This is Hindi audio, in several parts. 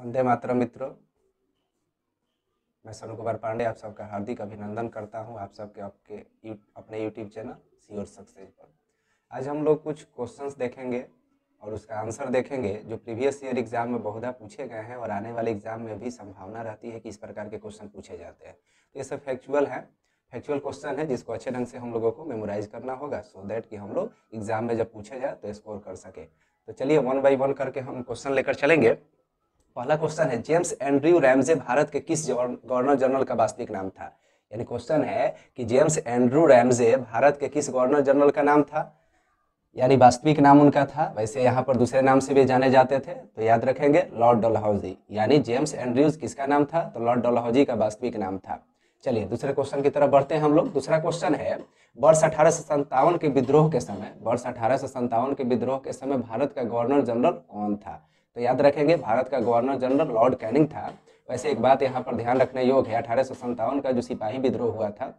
वंदे मातरम मित्रों मैं सोनू कुमार पांडे आप सबका हार्दिक अभिनंदन करता हूं आप सबके आपके यू, अपने यूट्यूब चैनल सीओर सक्सेस पर आज हम लोग कुछ क्वेश्चंस देखेंगे और उसका आंसर देखेंगे जो प्रीवियस ईयर एग्जाम में बहुधा पूछे गए हैं और आने वाले एग्जाम में भी संभावना रहती है कि इस प्रकार के क्वेश्चन पूछे जाते हैं तो ये सब फैक्चुअल है फैक्चुअल क्वेश्चन है जिसको अच्छे ढंग से हम लोगों को मेमोराइज करना होगा सो देट दैट कि हम लोग एग्जाम में जब पूछे जाए तो स्कोर कर सके तो चलिए वन बाई वन करके हम क्वेश्चन लेकर चलेंगे पहला क्वेश्चन है जेम्स एंड्रयू रैमजे भारत के किस गवर्नर जनरल का वास्तविक नाम था यानी क्वेश्चन है कि जेम्स एंड्रू रैमजे भारत के किस गवर्नर जनरल का नाम था यानी वास्तविक नाम उनका था वैसे यहाँ पर दूसरे नाम से भी जाने जाते थे तो याद रखेंगे लॉर्ड डलहौजी यानी जेम्स एंड्रयूज किसका नाम था तो लॉर्ड डलहौजी का वास्तविक नाम था चलिए दूसरे क्वेश्चन की तरफ बढ़ते हैं हम लोग दूसरा क्वेश्चन है वर्ष अठारह के विद्रोह के समय वर्ष अठारह के विद्रोह के समय भारत का गवर्नर जनरल कौन था तो याद रखेंगे भारत का गवर्नर जनरल लॉर्ड कैनिंग था वैसे एक बात यहाँ पर ध्यान रखने योग्य है अठारह का जो सिपाही विद्रोह हुआ था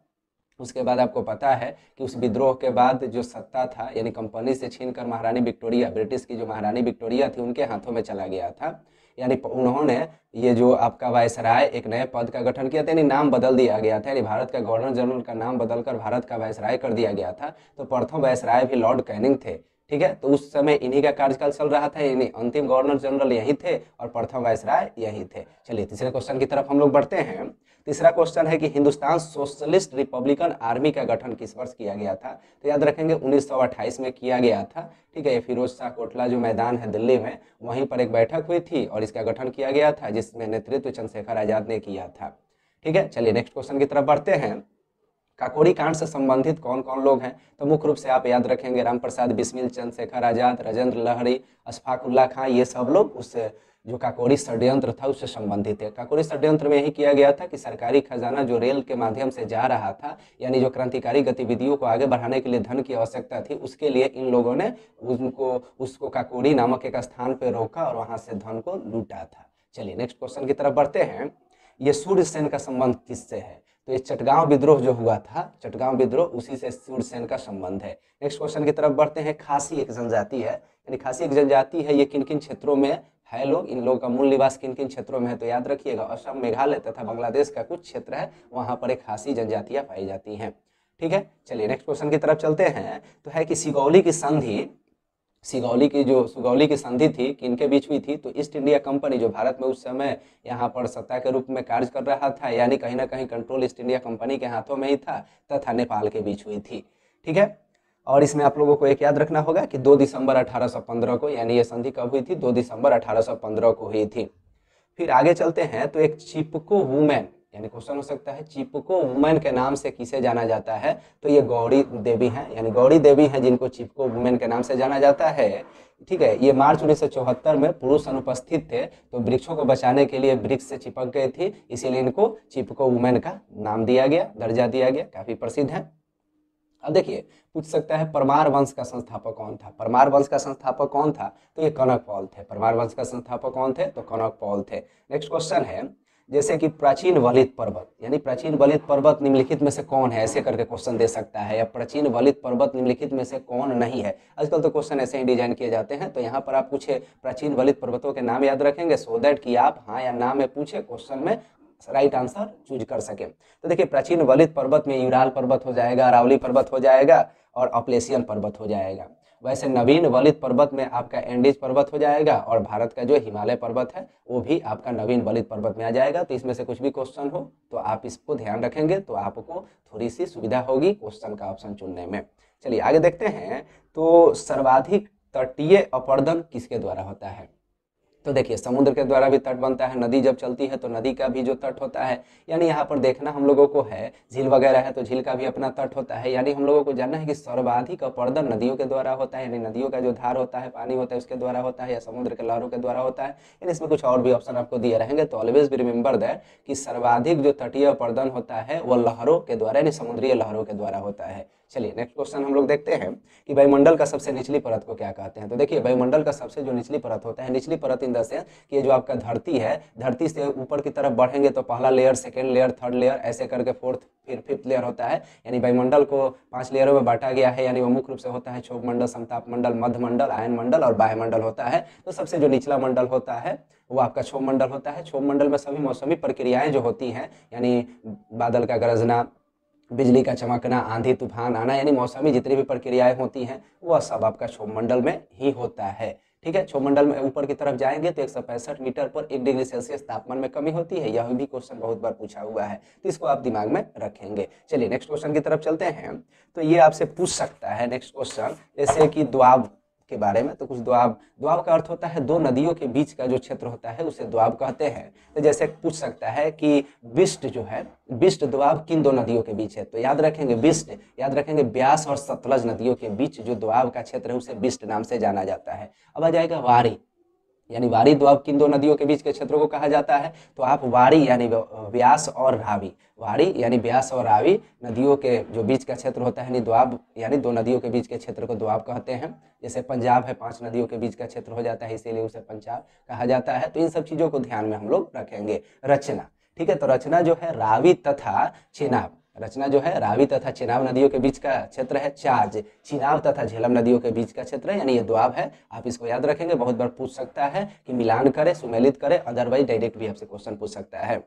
उसके बाद आपको पता है कि उस विद्रोह के बाद जो सत्ता था यानी कंपनी से छीनकर महारानी विक्टोरिया ब्रिटिश की जो महारानी विक्टोरिया थी उनके हाथों में चला गया था यानी उन्होंने ये जो आपका वायसराय एक नए पद का गठन किया था यानी नाम बदल दिया गया था यानी भारत का गवर्नर जनरल का नाम बदलकर भारत का वायसराय कर दिया गया था तो प्रथम वायसराय भी लॉर्ड कैनिंग थे ठीक है तो उस समय इन्हीं का कार्यकाल चल रहा था इन्हीं अंतिम गवर्नर जनरल यही थे और प्रथम वायस राय यही थे चलिए तीसरे क्वेश्चन की तरफ हम लोग बढ़ते हैं तीसरा क्वेश्चन है कि हिंदुस्तान सोशलिस्ट रिपब्लिकन आर्मी का गठन किस वर्ष किया गया था तो याद रखेंगे 1928 में किया गया था ठीक है ये फिरोज शाह कोटला जो मैदान है दिल्ली में वहीं पर एक बैठक हुई थी और इसका गठन किया गया था जिसमें नेतृत्व चंद्रशेखर आजाद ने किया था ठीक है चलिए नेक्स्ट क्वेश्चन की तरफ बढ़ते हैं काकोरी कांड से संबंधित कौन कौन लोग हैं तो मुख्य रूप से आप याद रखेंगे राम प्रसाद बिस्मिल चंद्रशेखर आजाद राजेंद्र लहरी अशफाकुल्ला खां ये सब लोग उस जो काकोरी षड्यंत्र था उससे संबंधित है काकोरी षड्यंत्र में यही किया गया था कि सरकारी खजाना जो रेल के माध्यम से जा रहा था यानी जो क्रांतिकारी गतिविधियों को आगे बढ़ाने के लिए धन की आवश्यकता थी उसके लिए इन लोगों ने उनको उसको काकोरी नामक एक स्थान पर रोका और वहां से धन को लूटा था चलिए नेक्स्ट क्वेश्चन की तरफ बढ़ते हैं ये सूर्य सेन का संबंध किससे है तो इस चटगांव विद्रोह जो हुआ था चटगांव विद्रोह उसी से सूरसेन का संबंध है नेक्स्ट क्वेश्चन की तरफ बढ़ते हैं खासी एक जनजाति है यानी खासी एक जनजाति है ये किन किन क्षेत्रों में है लोग इन लोगों का मूल निवास किन किन क्षेत्रों में है तो याद रखिएगा असम मेघालय तथा बांग्लादेश का कुछ क्षेत्र है वहाँ पर एक खासी जनजातियाँ पाई जाती हैं ठीक है चलिए नेक्स्ट क्वेश्चन की तरफ चलते हैं तो है कि सिगौली की संधि सिगौली की जो सुगौली की संधि थी कि इनके बीच हुई थी तो ईस्ट इंडिया कंपनी जो भारत में उस समय यहाँ पर सत्ता के रूप में कार्य कर रहा था यानी कहीं ना कहीं कंट्रोल ईस्ट इंडिया कंपनी के हाथों में ही था तथा नेपाल के बीच हुई थी ठीक है और इसमें आप लोगों को एक याद रखना होगा कि 2 दिसंबर 1815 को यानी ये संधि कब हुई थी 2 दिसंबर 1815 को हुई थी फिर आगे चलते हैं तो एक चिपको वुमेन यानी क्वेश्चन हो सकता है चिपको वुमेन के नाम से किसे जाना जाता है तो ये गौरी देवी हैं यानी गौरी देवी हैं जिनको चिपको वुमेन के नाम से जाना जाता है ठीक है ये मार्च उन्नीस में पुरुष अनुपस्थित थे तो वृक्षों को बचाने के लिए वृक्ष से चिपक गए थे इसीलिए इनको चिपको वुमेन का नाम दिया गया दर्जा दिया गया काफ़ी प्रसिद्ध है अब देखिए पूछ सकता है परमार वंश का संस्थापक कौन था परमार वंश का संस्थापक कौन था तो ये कनक पॉल थे परमार वंश का संस्थापक कौन थे तो कनक पॉल थे नेक्स्ट क्वेश्चन है जैसे कि प्राचीन वलित पर्वत यानी प्राचीन वलित पर्वत निम्नलिखित में से कौन है ऐसे करके क्वेश्चन दे सकता है या प्राचीन वलित पर्वत निम्नलिखित में से कौन नहीं है आजकल तो क्वेश्चन ऐसे ही डिजाइन किए जाते हैं तो यहाँ पर आप कुछ प्राचीन वलित पर्वतों के नाम याद रखेंगे सो दैट कि आप हाँ या ना में पूछे क्वेश्चन में राइट आंसर चूज कर सके तो देखिए प्राचीन वलित पर्वत में यूराल पर्वत हो जाएगा अरावली पर्वत हो जाएगा और अपलेसियन पर्वत हो जाएगा वैसे नवीन वलित पर्वत में आपका एंडीज पर्वत हो जाएगा और भारत का जो हिमालय पर्वत है वो भी आपका नवीन वलित पर्वत में आ जाएगा तो इसमें से कुछ भी क्वेश्चन हो तो आप इसको ध्यान रखेंगे तो आपको थोड़ी सी सुविधा होगी क्वेश्चन का ऑप्शन चुनने में चलिए आगे देखते हैं तो सर्वाधिक तटीय अपर्दन किसके द्वारा होता है तो देखिए समुद्र के द्वारा भी तट बनता है नदी जब चलती है तो नदी का भी जो तट होता है यानी यहाँ पर देखना हम लोगों को है झील वगैरह है तो झील का भी अपना तट होता है यानी हम लोगों को जानना है कि सर्वाधिक अपर्दन नदियों के द्वारा होता है यानी नदियों का जो धार होता है पानी होता है उसके द्वारा होता है या समुद्र के लहरों के द्वारा होता है यानी इसमें कुछ और भी ऑप्शन आपको दिए रहेंगे तो ऑलवेज भी रिमेंबर दैट कि सर्वाधिक जो तटीय अपर्दन होता है वह लहरों के द्वारा यानी समुद्रीय लहरों के द्वारा होता है चलिए नेक्स्ट क्वेश्चन हम लोग देखते हैं कि वायुमंडल का सबसे निचली परत को क्या कहते हैं तो देखिए वायुमंडल का सबसे जो निचली परत होता है निचली परत इन द सेंस कि जो आपका धरती है धरती से ऊपर की तरफ बढ़ेंगे तो पहला layer second layer third layer ऐसे करके फोर्थ फिर फिफ्थ लेयर होता है यानी वायुमंडल को पांच लेयरों में बांटा गया है यानी वो मुख्य रूप से होता है क्षोभ मंडल समताप मंडल मध्य मंडल आयन मंडल और बाह्य मंडल होता है तो सबसे जो निचला मंडल होता है वो आपका क्षोभ मंडल होता है क्षोभ मंडल में सभी मौसमी प्रक्रियाएं जो होती हैं यानी बादल का गरजना बिजली का चमकना आंधी तूफान आना यानी मौसमी जितनी भी प्रक्रियाएं होती हैं वह सब आपका छोमंडल में ही होता है ठीक है मंडल में ऊपर की तरफ जाएंगे तो एक मीटर पर एक डिग्री सेल्सियस तापमान में कमी होती है यह भी क्वेश्चन बहुत बार पूछा हुआ है तो इसको आप दिमाग में रखेंगे चलिए नेक्स्ट क्वेश्चन की तरफ चलते हैं तो ये आपसे पूछ सकता है नेक्स्ट क्वेश्चन जैसे कि द्वाब के बारे में तो कुछ द्वाब द्वाब का अर्थ होता है दो नदियों के बीच का जो क्षेत्र होता है उसे द्वाब कहते हैं तो जैसे पूछ सकता है कि बिष्ट जो है बिष्ट द्वाब किन दो नदियों के बीच है तो याद रखेंगे बिष्ट याद रखेंगे ब्यास और सतलज नदियों के बीच जो द्वाब का क्षेत्र है उसे बिष्ट नाम से जाना जाता है अब आ जाएगा वारी यानी वारी द्वाब तो किन दो नदियों के बीच के क्षेत्रों को कहा जाता है तो आप वारी यानी व्यास और रावी वारी यानी व्यास और रावी नदियों के जो बीच का क्षेत्र होता है यानी द्वाब यानी दो नदियों के बीच के क्षेत्र को द्वाब कहते हैं जैसे पंजाब है पांच नदियों के बीच का क्षेत्र हो जाता है इसीलिए उसे पंजाब कहा जाता है तो इन सब चीज़ों को ध्यान में हम लोग रखेंगे रचना ठीक है तो रचना जो है रावी तथा चेनाब रचना जो है रावी तथा चिनाव नदियों के बीच का क्षेत्र है चार्ज चिनाव तथा झेलम नदियों के बीच का क्षेत्र है यानी ये द्वाब है आप इसको याद रखेंगे बहुत बार पूछ सकता है कि मिलान करे सुमेलित करे अदरवाइज डायरेक्ट भी आपसे क्वेश्चन पूछ सकता है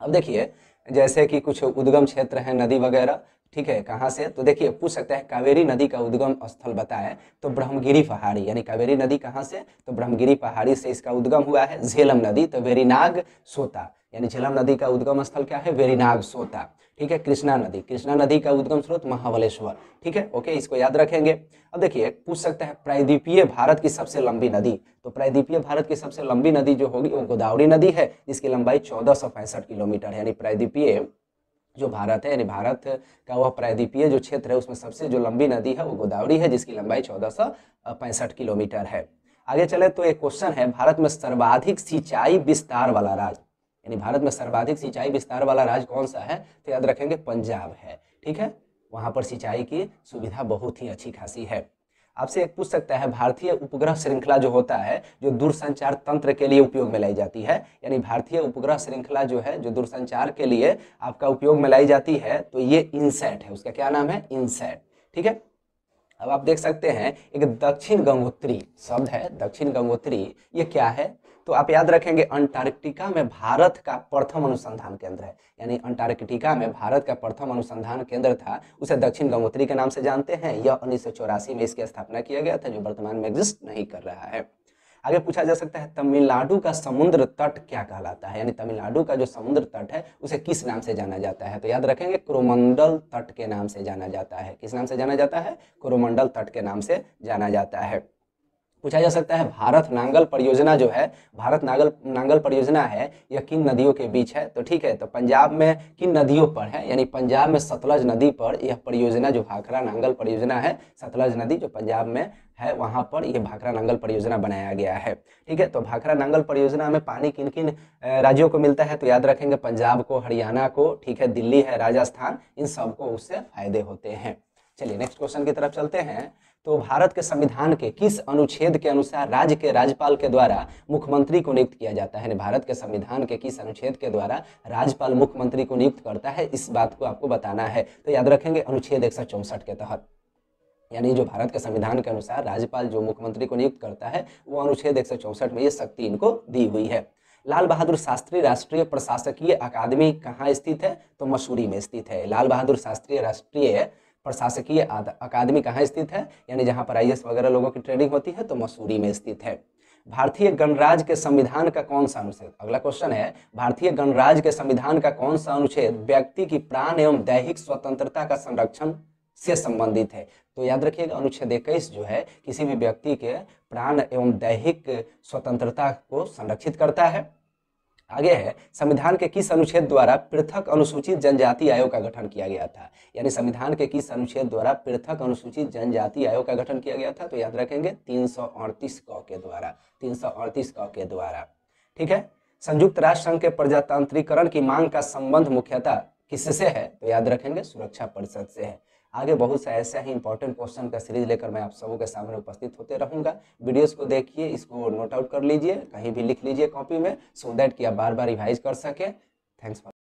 अब देखिए जैसे कि कुछ उद्गम क्षेत्र है नदी वगैरह ठीक है कहाँ से तो देखिए पूछ सकते हैं कावेरी नदी का उद्गम स्थल बताएं तो ब्रह्मगिरी पहाड़ी यानी कावेरी नदी कहाँ से तो ब्रह्मगिरी पहाड़ी से इसका उद्गम हुआ है झेलम नदी तो वेरीनाग सोता यानी झेलम नदी का उद्गम स्थल क्या है वेरीनाग सोता ठीक है कृष्णा नदी कृष्णा नदी का उद्गम स्रोत महाबलेश्वर ठीक है ओके इसको याद रखेंगे अब देखिए पूछ सकते हैं प्रायद्वीपीय भारत की सबसे लंबी नदी तो प्रायद्वीपीय भारत की सबसे लंबी नदी जो होगी वो गोदावरी नदी है जिसकी लंबाई चौदह किलोमीटर है यानी प्रायद्वीपीय जो भारत है यानी भारत का वह प्रायद्वीपीय जो क्षेत्र है उसमें सबसे जो लंबी नदी है वो गोदावरी है जिसकी लंबाई चौदह किलोमीटर है आगे चले तो एक क्वेश्चन है भारत में सर्वाधिक सिंचाई विस्तार वाला राज्य यानी भारत में सर्वाधिक सिंचाई विस्तार वाला राज्य कौन सा है तो याद रखेंगे पंजाब है ठीक है वहां पर सिंचाई की सुविधा बहुत ही अच्छी खासी है आपसे एक पूछ सकता है भारतीय उपग्रह श्रृंखला जो होता है जो दूरसंचार तंत्र के लिए उपयोग में लाई जाती है यानी भारतीय उपग्रह श्रृंखला जो है जो दूरसंचार के लिए आपका उपयोग में लाई जाती है तो ये इनसेट है उसका क्या नाम है इनसेट ठीक है अब आप देख सकते हैं एक दक्षिण गंगोत्री शब्द है दक्षिण गंगोत्री ये क्या है तो आप याद रखेंगे अंटार्कटिका में भारत का प्रथम अनुसंधान केंद्र है यानी अंटार्कटिका में भारत का प्रथम अनुसंधान केंद्र था उसे दक्षिण गंगोत्री के नाम से जानते हैं यह उन्नीस में इसकी स्थापना किया गया था जो वर्तमान में एग्जिस्ट नहीं कर रहा है आगे पूछा जा सकता है तमिलनाडु का समुद्र तट क्या कहलाता है यानी तमिलनाडु का जो समुद्र तट है उसे किस नाम से जाना जाता है तो याद रखेंगे क्रोमंडल तट के नाम से जाना जाता है किस नाम से जाना जाता है क्रोमंडल तट के नाम से जाना जाता है पूछा जा सकता है भारत नांगल परियोजना जो है भारत नांगल नांगल परियोजना है यह किन नदियों के बीच है तो ठीक है तो पंजाब में किन नदियों पर है यानी पंजाब में सतलज नदी पर यह परियोजना जो भाखरा नांगल परियोजना है सतलज नदी जो पंजाब में है वहाँ पर यह भाखरा नांगल परियोजना बनाया गया है ठीक है तो भाखरा नांगल परियोजना में पानी किन किन राज्यों को मिलता है तो याद रखेंगे पंजाब को हरियाणा को ठीक है दिल्ली है राजस्थान इन सबको उससे फायदे होते हैं चलिए नेक्स्ट क्वेश्चन की तरफ चलते हैं तो भारत के संविधान के किस अनुच्छेद के अनुसार राज्य के राज्यपाल के द्वारा मुख्यमंत्री को नियुक्त किया जाता है भारत के संविधान के किस अनुच्छेद के द्वारा राज्यपाल मुख्यमंत्री को नियुक्त करता है इस बात को आपको बताना है तो याद रखेंगे अनुच्छेद एक के तहत यानी जो भारत के संविधान के अनुसार राज्यपाल जो मुख्यमंत्री को नियुक्त करता है वो अनुच्छेद एक में ये शक्ति इनको दी हुई है लाल बहादुर शास्त्री राष्ट्रीय प्रशासकीय अकादमी कहाँ स्थित है तो मसूरी में स्थित है लाल बहादुर शास्त्रीय राष्ट्रीय प्रशासकीय अकादमी कहाँ स्थित है यानी जहाँ पर आई वगैरह लोगों की ट्रेनिंग होती है तो मसूरी में स्थित है भारतीय गणराज्य के संविधान का कौन सा अनुच्छेद अगला क्वेश्चन है भारतीय गणराज्य के संविधान का कौन सा अनुच्छेद व्यक्ति की प्राण एवं दैहिक स्वतंत्रता का संरक्षण से संबंधित है तो याद रखिएगा अनुच्छेद इक्कीस जो है किसी भी व्यक्ति के प्राण एवं दैहिक स्वतंत्रता को संरक्षित करता है आगे है संविधान के किस अनुच्छेद द्वारा पृथक अनुसूचित जनजाति आयोग का गठन किया गया था यानी संविधान के किस अनुच्छेद द्वारा पृथक अनुसूचित जनजाति आयोग का गठन किया गया था तो याद रखेंगे तीन क के द्वारा तीन क के द्वारा ठीक है संयुक्त राष्ट्र संघ के प्रजातांत्रिकरण की मांग का संबंध मुख्यतः किससे है तो याद रखेंगे सुरक्षा परिषद से है आगे बहुत सा ऐसा ही इंपॉर्टेंट क्वेश्चन का सीरीज लेकर मैं आप सबों के सामने उपस्थित होते रहूंगा वीडियोस को देखिए इसको नोट आउट कर लीजिए कहीं भी लिख लीजिए कॉपी में सो so दैट कि आप बार बार रिवाइज कर सकें थैंक्स